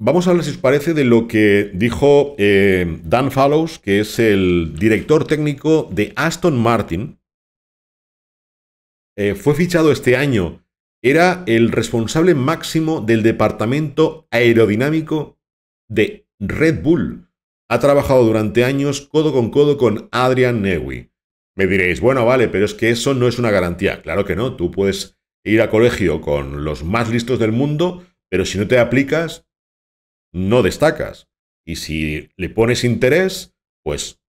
Vamos a hablar, si os parece, de lo que dijo eh, Dan Fallows, que es el director técnico de Aston Martin. Eh, fue fichado este año. Era el responsable máximo del departamento aerodinámico de Red Bull. Ha trabajado durante años codo con codo con Adrian Newey. Me diréis, bueno, vale, pero es que eso no es una garantía. Claro que no, tú puedes ir a colegio con los más listos del mundo, pero si no te aplicas, no destacas. Y si le pones interés, pues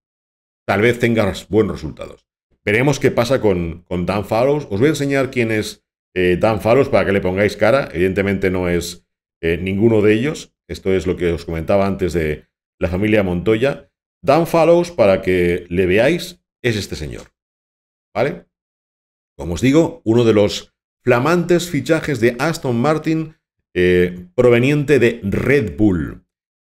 tal vez tengas buenos resultados. Veremos qué pasa con, Dan Fallows. Os voy a enseñar quién es eh, Dan Fallows para que le pongáis cara. Evidentemente no es eh, ninguno de ellos. Esto es lo que os comentaba antes de la familia Montoya. Dan Fallows, para que le veáis, es este señor. ¿Vale? Como os digo, uno de los flamantes fichajes de Aston Martin eh, proveniente de Red Bull.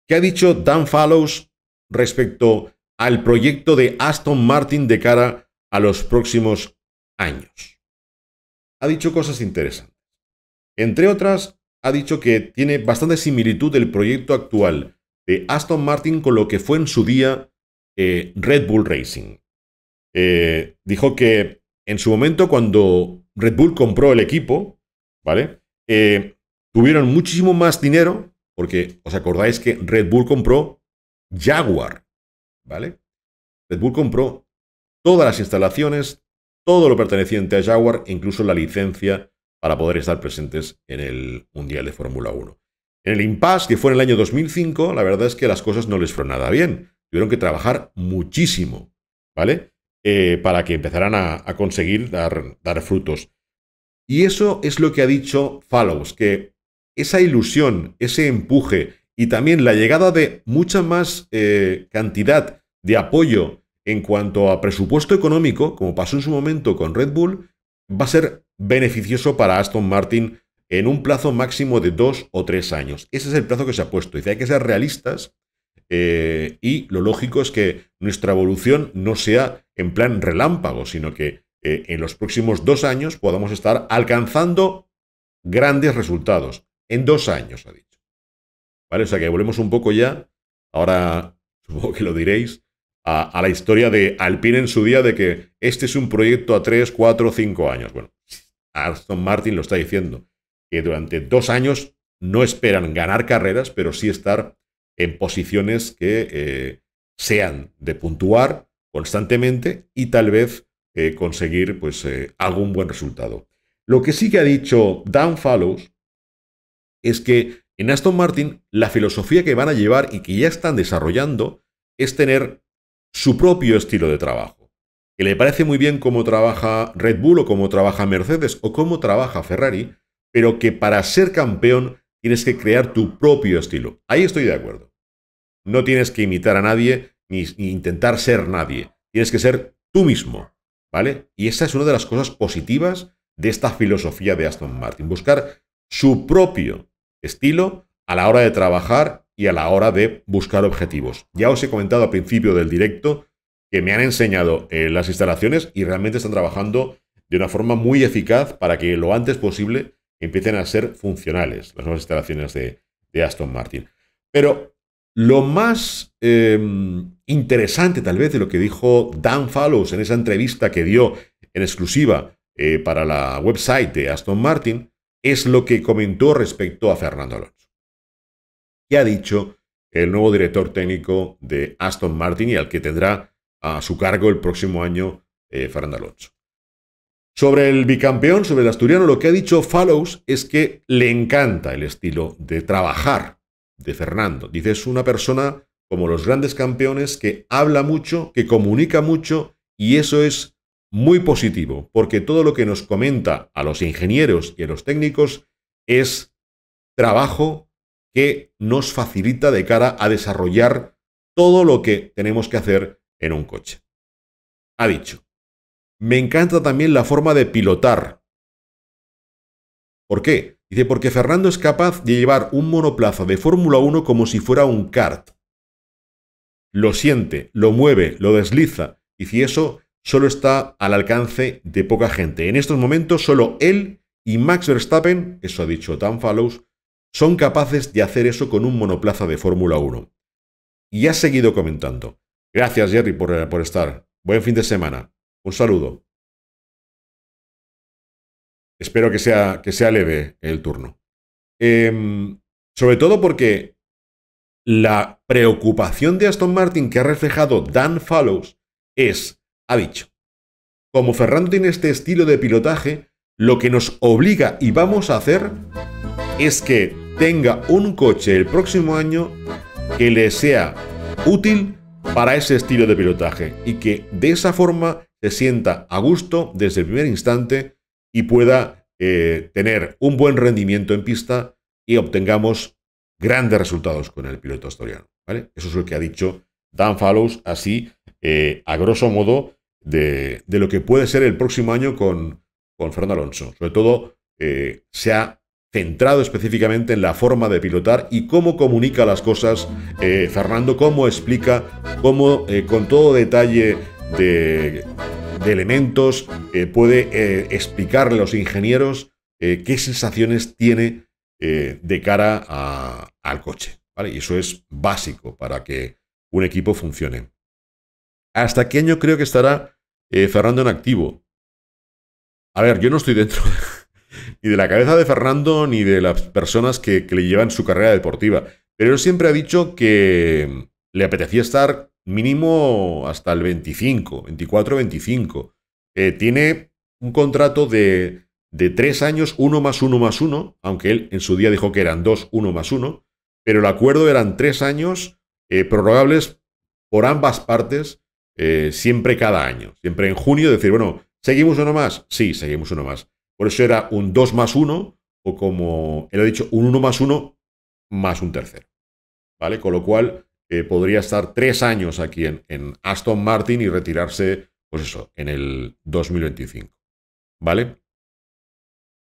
¿Qué ha dicho Dan Fallows respecto al proyecto de Aston Martin de cara a los próximos años? Ha dicho cosas interesantes. Entre otras, ha dicho que tiene bastante similitud el proyecto actual de Aston Martin con lo que fue en su día eh, Red Bull Racing. Eh, dijo que en su momento, cuando Red Bull compró el equipo, ¿vale? tuvieron muchísimo más dinero, porque os acordáis que Red Bull compró Jaguar, ¿vale? Red Bull compró todas las instalaciones, todo lo perteneciente a Jaguar, incluso la licencia para poder estar presentes en el Mundial de Fórmula 1. En el impasse que fue en el año 2005, la verdad es que las cosas no les fueron nada bien. Tuvieron que trabajar muchísimo, ¿vale? Eh, para que empezaran a, conseguir dar, dar, frutos. Y eso es lo que ha dicho Fallows, que esa ilusión, ese empuje y también la llegada de mucha más eh, cantidad de apoyo en cuanto a presupuesto económico, como pasó en su momento con Red Bull, va a ser beneficioso para Aston Martin en un plazo máximo de dos o tres años. Ese es el plazo que se ha puesto. Y hay que ser realistas eh, y lo lógico es que nuestra evolución no sea en plan relámpago, sino que eh, en los próximos dos años podamos estar alcanzando grandes resultados. En dos años, ha dicho. ¿Vale? O sea que volvemos un poco ya, ahora supongo que lo diréis, a, la historia de Alpine en su día de que este es un proyecto a tres cuatro cinco años. Bueno, Aston Martin lo está diciendo, que durante dos años no esperan ganar carreras, pero sí estar en posiciones que eh, sean de puntuar constantemente y tal vez eh, conseguir pues, eh, algún buen resultado. Lo que sí que ha dicho Dan Fallows es que en Aston Martin la filosofía que van a llevar y que ya están desarrollando es tener su propio estilo de trabajo. Que le parece muy bien cómo trabaja Red Bull o cómo trabaja Mercedes o cómo trabaja Ferrari, pero que para ser campeón tienes que crear tu propio estilo. Ahí estoy de acuerdo. No tienes que imitar a nadie ni, intentar ser nadie. Tienes que ser tú mismo, ¿vale? Y esa es una de las cosas positivas de esta filosofía de Aston Martin, buscar su propio estilo a la hora de trabajar y a la hora de buscar objetivos. Ya os he comentado al principio del directo que me han enseñado eh, las instalaciones y realmente están trabajando de una forma muy eficaz para que lo antes posible empiecen a ser funcionales las nuevas instalaciones de, Aston Martin. Pero lo más em, interesante tal vez de lo que dijo Dan Fallows en esa entrevista que dio en exclusiva eh, para la website de Aston Martin es lo que comentó respecto a Fernando Alonso. ¿Qué ha dicho el nuevo director técnico de Aston Martin y al que tendrá a su cargo el próximo año eh, Fernando Alonso? Sobre el bicampeón, sobre el asturiano, lo que ha dicho Fallows es que le encanta el estilo de trabajar de Fernando. Dice, es una persona como los grandes campeones que habla mucho, que comunica mucho y eso es muy positivo, porque todo lo que nos comenta a los ingenieros y a los técnicos es trabajo que nos facilita de cara a desarrollar todo lo que tenemos que hacer en un coche. Ha dicho, me encanta también la forma de pilotar. ¿Por qué? Dice, porque Fernando es capaz de llevar un monoplaza de Fórmula 1 como si fuera un kart. Lo siente, lo mueve, lo desliza. Y si eso solo está al alcance de poca gente. En estos momentos solo él y Max Verstappen, eso ha dicho Dan Fallows, son capaces de hacer eso con un monoplaza de Fórmula 1. Y ha seguido comentando. Gracias Jerry eh, por, estar. Buen fin de semana. Un saludo. Espero que sea, que sea leve el turno. Em, sobre todo porque la preocupación de Aston Martin que ha reflejado Dan Fallows es ha dicho. Como Ferrando tiene este estilo de pilotaje, lo que nos obliga y vamos a hacer es que tenga un coche el próximo año que le sea útil para ese estilo de pilotaje y que de esa forma se sienta a gusto desde el primer instante y pueda eh, tener un buen rendimiento en pista y obtengamos grandes resultados con el piloto asturiano. Eso es lo que ha dicho Dan Fallows así, eh, a grosso modo, de, lo que puede ser el próximo año con, con Fernando Alonso. Sobre todo, eh, se ha centrado específicamente en la forma de pilotar y cómo comunica las cosas eh, Fernando, cómo explica, cómo eh, con todo detalle de, elementos puede explicarle a los ingenieros qué sensaciones tiene de cara al coche. Y eso es básico para que un equipo funcione. ¿Hasta qué año creo que estará eh, Fernando en activo. A ver, yo no estoy dentro ni de la cabeza de Fernando ni de las personas que, le llevan su carrera deportiva. Pero él siempre ha dicho que mm, le apetecía estar mínimo hasta el 25, 24, 25. tiene un contrato de, tres años, uno más uno más uno, aunque él en su día dijo que eran dos, uno más uno, pero el acuerdo eran tres años eh, prorrogables por ambas partes eh, siempre cada año, siempre en junio, decir, bueno, ¿seguimos uno más? Sí, seguimos uno más. Por eso era un 2 más 1 o como él ha dicho, un 1 más 1 más un tercero. ¿Vale? Con lo cual eh, podría estar tres años aquí en, Aston Martin y retirarse, pues eso, en el 2025. ¿Vale?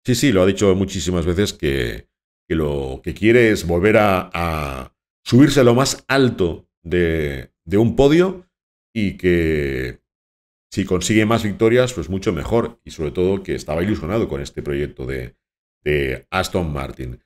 Sí, sí, lo ha dicho muchísimas veces que, lo que quiere es volver a, subirse a lo más alto de, de un podio y que si consigue más victorias, pues mucho mejor. Y sobre todo que estaba ilusionado con este proyecto de, de Aston Martin.